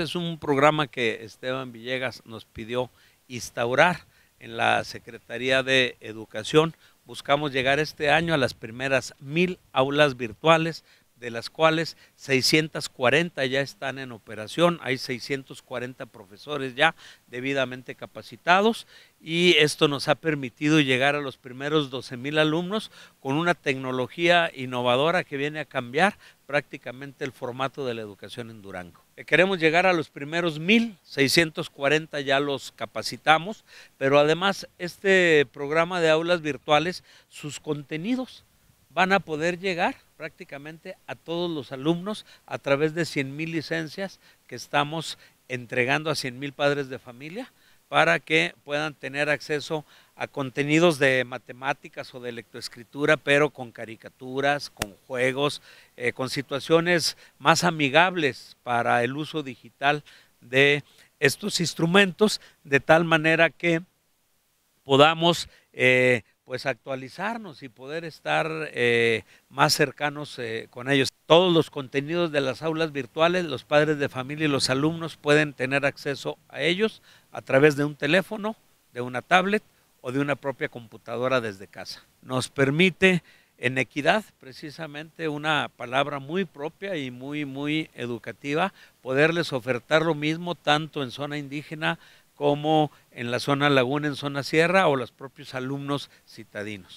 Es un programa que Esteban Villegas nos pidió instaurar en la Secretaría de Educación. Buscamos llegar este año a las primeras mil aulas virtuales de las cuales 640 ya están en operación, hay 640 profesores ya debidamente capacitados y esto nos ha permitido llegar a los primeros 12 mil alumnos con una tecnología innovadora que viene a cambiar prácticamente el formato de la educación en Durango. Eh, queremos llegar a los primeros 1.640, ya los capacitamos, pero además este programa de aulas virtuales, sus contenidos van a poder llegar prácticamente a todos los alumnos a través de 100.000 licencias que estamos entregando a 100.000 padres de familia para que puedan tener acceso a contenidos de matemáticas o de lectoescritura, pero con caricaturas, con juegos, eh, con situaciones más amigables para el uso digital de estos instrumentos, de tal manera que podamos eh, pues actualizarnos y poder estar eh, más cercanos eh, con ellos. Todos los contenidos de las aulas virtuales, los padres de familia y los alumnos pueden tener acceso a ellos a través de un teléfono, de una tablet o de una propia computadora desde casa. Nos permite en equidad, precisamente una palabra muy propia y muy, muy educativa, poderles ofertar lo mismo tanto en zona indígena como en la zona laguna, en zona sierra o los propios alumnos citadinos.